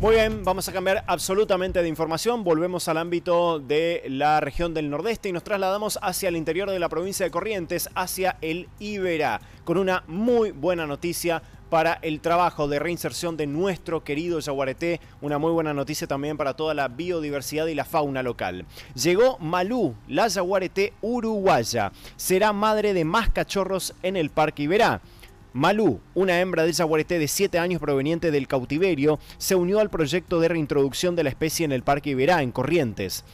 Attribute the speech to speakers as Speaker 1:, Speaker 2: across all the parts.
Speaker 1: Muy bien, vamos a cambiar absolutamente de información. Volvemos al ámbito de la región del Nordeste y nos trasladamos hacia el interior de la provincia de Corrientes, hacia el Iberá, con una muy buena noticia para el trabajo de reinserción de nuestro querido Yaguareté. Una muy buena noticia también para toda la biodiversidad y la fauna local. Llegó Malú, la Yaguareté uruguaya. Será madre de más cachorros en el Parque Iberá. Malú, una hembra del zaguareté de 7 años proveniente del cautiverio, se unió al proyecto de reintroducción de la especie en el Parque Iberá, en Corrientes.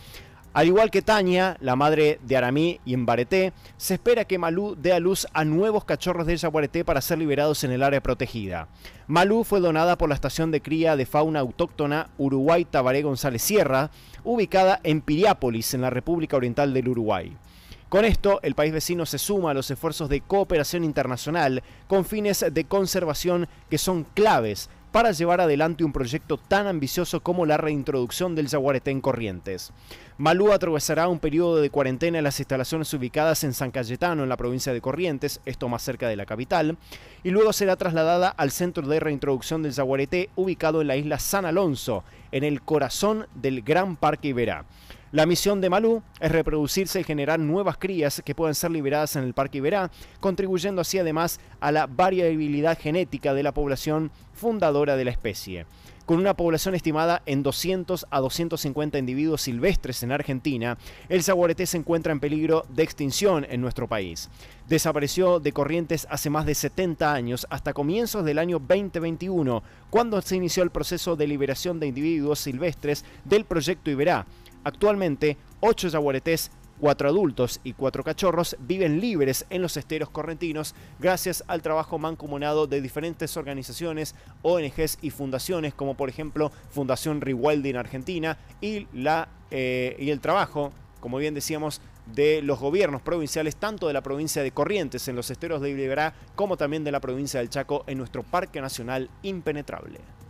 Speaker 1: Al igual que Tania, la madre de Aramí y Embareté, se espera que Malú dé a luz a nuevos cachorros del Yaguareté para ser liberados en el área protegida. Malú fue donada por la estación de cría de fauna autóctona Uruguay Tabaré González Sierra, ubicada en Piriápolis, en la República Oriental del Uruguay. Con esto, el país vecino se suma a los esfuerzos de cooperación internacional con fines de conservación que son claves para llevar adelante un proyecto tan ambicioso como la reintroducción del jaguarete en Corrientes. Malú atravesará un periodo de cuarentena en las instalaciones ubicadas en San Cayetano, en la provincia de Corrientes, esto más cerca de la capital, y luego será trasladada al centro de reintroducción del jaguarete ubicado en la isla San Alonso, en el corazón del Gran Parque Iberá. La misión de Malú es reproducirse y generar nuevas crías que puedan ser liberadas en el Parque Iberá, contribuyendo así además a la variabilidad genética de la población fundadora de la especie. Con una población estimada en 200 a 250 individuos silvestres en Argentina, el zaguareté se encuentra en peligro de extinción en nuestro país. Desapareció de Corrientes hace más de 70 años, hasta comienzos del año 2021, cuando se inició el proceso de liberación de individuos silvestres del proyecto Iberá Actualmente, ocho yaguaretés, cuatro adultos y cuatro cachorros viven libres en los esteros correntinos gracias al trabajo mancomunado de diferentes organizaciones, ONGs y fundaciones como por ejemplo Fundación Rewilding Argentina y, eh, y el trabajo, como bien decíamos, de los gobiernos provinciales, tanto de la provincia de Corrientes en los esteros de Iberá como también de la provincia del Chaco en nuestro Parque Nacional Impenetrable.